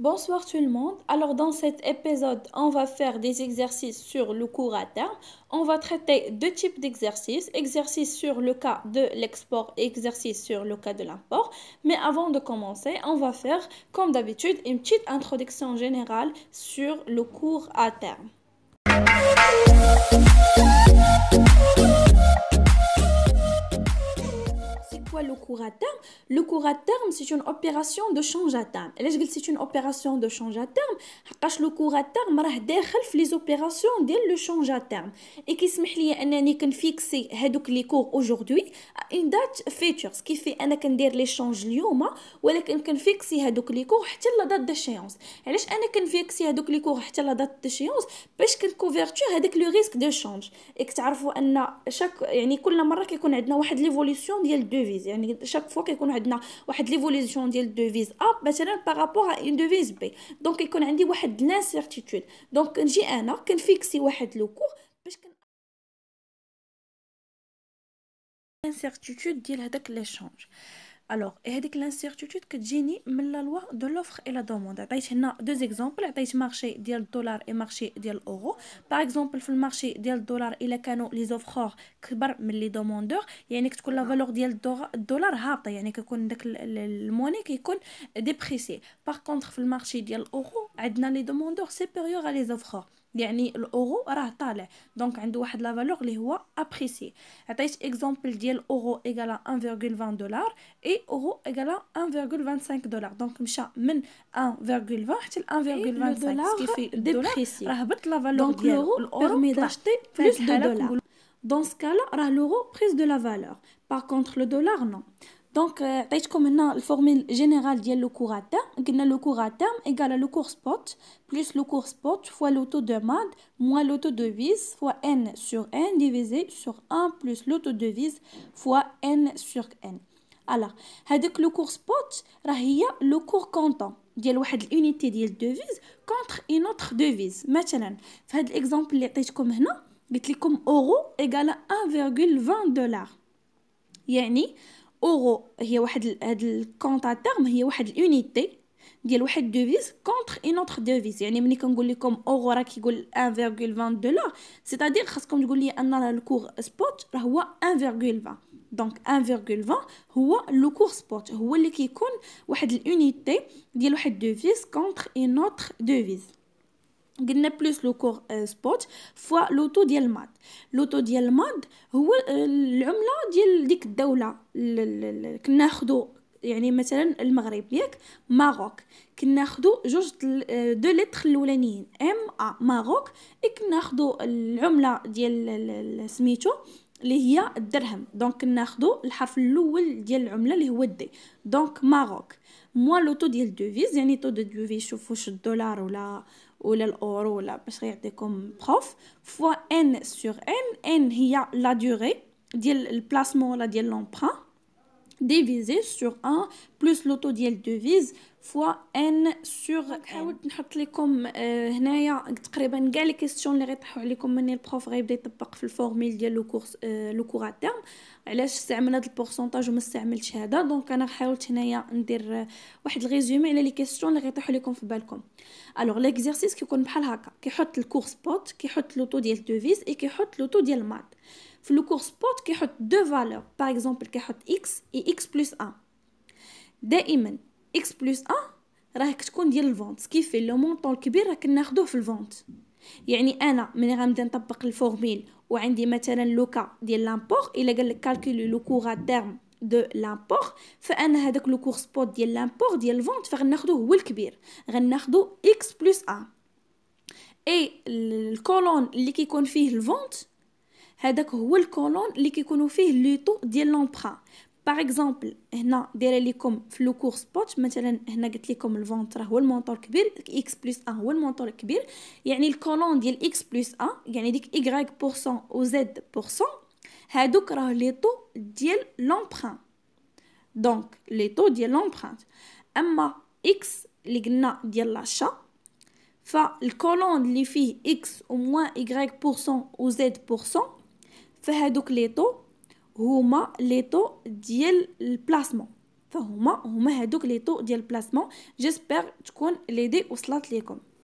Bonsoir tout le monde. Alors dans cet épisode, on va faire des exercices sur le cours à terme. On va traiter deux types d'exercices, exercice sur le cas de l'export et exercice sur le cas de l'import. Mais avant de commencer, on va faire comme d'habitude une petite introduction générale sur le cours à terme. fois le court à terme. Le court à terme, c'est une opération de change à terme. علاش قلت c'est une opération de change à terme حقاش le court à terme راه داخل في les opérations ديال le change à terme et كيسمح لي انني كنفيكسي هذوك لي كور aujourd'hui une date future ce qui fait انا كندير لي شونج اليوم ولكن كنفيكسي هذوك لي كور حتى لا دات ديشيونس علاش انا كنفيكسي هذوك لي كور حتى لا دات ديشيونس باش كنكوفيرتور هذاك لو ريسك دو شونج كتعرفوا ان شاك يعني كل مره كيكون عندنا واحد ليفوليسيون ديال الدوفيز ديفيز يعني شاك فوا كيكون عندنا واحد ليفوليزيون ديال ديفيز ا مثلا بارابور ا اون دوفيز بي دونك كيكون عندي واحد لانسيرتيتود دونك نجي انا كنفيكسي واحد لو كور باش كن لانسيرتيتود ديال هذاك ليشانج Alors, il y a l'incertitude que j'ai la loi de l'offre et la demande. Nous avons deux exemples le marché du dollar et le marché du euro. Par exemple, le marché du dollar et le canot les offres, qui barrent les demandeurs, il y a la valeur du dollar, qui que la monnaie qui est dépréciée. Par contre, le marché du euro, il y a les demandeurs supérieurs à les offres cest l'euro va sortir. Donc, il a une valeur est appréciée. J'ai mis l'euro est égal à 1,20$ et l'euro est égal à 1,25$. Donc, on va 1,20$ et 1,25$. Donc, l'euro permet d'acheter plus de dollars. Dans ce cas-là, l'euro va de la valeur. Par contre, le dollar, non. Donc, euh, maintenant la formule générale du le cours à Le cours à le cours spot plus le cours spot fois l'auto-demande moins l'auto-devise fois n sur n divisé sur 1 plus l'auto-devise fois n sur n. Alors, le cours spot, il le cours comptant. Il y a unité de devise contre une autre devise. Maintenant, fait l'exemple que je vous il y euro égale 1,20 اورو هي واحد هاد الكونت تيرم هي واحد اليونيتي ديال واحد دوفيز كونتر اون اوتر دوفيز يعني ملي كنقول لكم اورو راه كيقول 1.20 دولار سيتادير خاصكم تقول لي ان راه الكور سبوت راه هو 1.20 دونك 1.20 هو لو كور سبوت هو اللي كيكون واحد الاونيتي ديال واحد دوفيز كونتر اون اوتر دوفيز قلنا بلوس لو كور سبوت فوا لوطو ديال الماد لوطو ديال الماد هو euh, العمله ديال ديك الدوله كنا ناخذو يعني مثلا المغرب ياك ماروك ناخذو جوج آه، دو لتر الاولانيين ام ا ماروك اي ناخذو العمله ديال سميتو اللي هي الدرهم دونك ناخذو الحرف الاول ديال العمله اللي هو الدي دونك ماروك موا لوطو ديال دوفيز يعني تو دو دوفيز شوفوا واش الدولار ولا Ou l'euro, ou la comme prof, fois n sur n, n, il y a la durée, le placement ou l'emprunt. ديفيزي سور 1 بلس لوطو ديال دوفيز فوا ان سور حاولت نحط لكم آه، هنايا تقريبا كاع لي كيسيون اللي غيطيحوا عليكم مني البروف غيبدا يطبق في الفورميل ديال لو كورس آه، لو كور تيرم علاش استعمل هذا البورسونتاج وما استعملش هذا دونك انا حاولت هنايا ندير آه، واحد الريزومي على لي كيسيون اللي غيطيحوا لكم في بالكم الوغ ليكزيرسيس كيكون بحال هكا كيحط الكورس بوت كيحط لوطو ديال دوفيز اي كيحط لوطو ديال المات في الكور سبوت كيحط دو فالور باغ اكزومبل كيحط اكس اي اكس بلس ان دائما اكس بلس ان راهك تكون ديال الفونت في لو مونطون الكبير راك ناخذوه في الفونت يعني انا ملي غنبدا نطبق الفورميل وعندي مثلا لوكا ديال لامبور الا قال لك كالكولي لو كور تيرم دو لامبور فانا هذاك لو كور سبوت ديال لامبور ديال الفونت فغناخذوه هو الكبير غناخذو اكس بلس ا اي الكولون اللي كيكون فيه الفونت هذاك هو الكولون اللي كيكونوا فيه لو طو ديال لومبرا باغ اكزومبل هنا دايره لكم في لو كور سبوت مثلا هنا قلت لكم الفونت راه هو المونطور الكبير اكس بلس ا هو المونطور الكبير يعني الكولون ديال اكس بلس ا يعني ديك ايغريك بورسون او زد بورسون هادوك راه لي طو ديال لومبران دونك لي طو ديال لومبران اما اكس اللي قلنا ديال لاشا فالكولون اللي فيه اكس او موان ايغريك بورسون او زد بورسون فهادوك لي طو هما لي طو ديال البلاسمون فهما هما هادوك لي طو ديال البلاسمون جيسبر تكون ليدي وصلت ليكم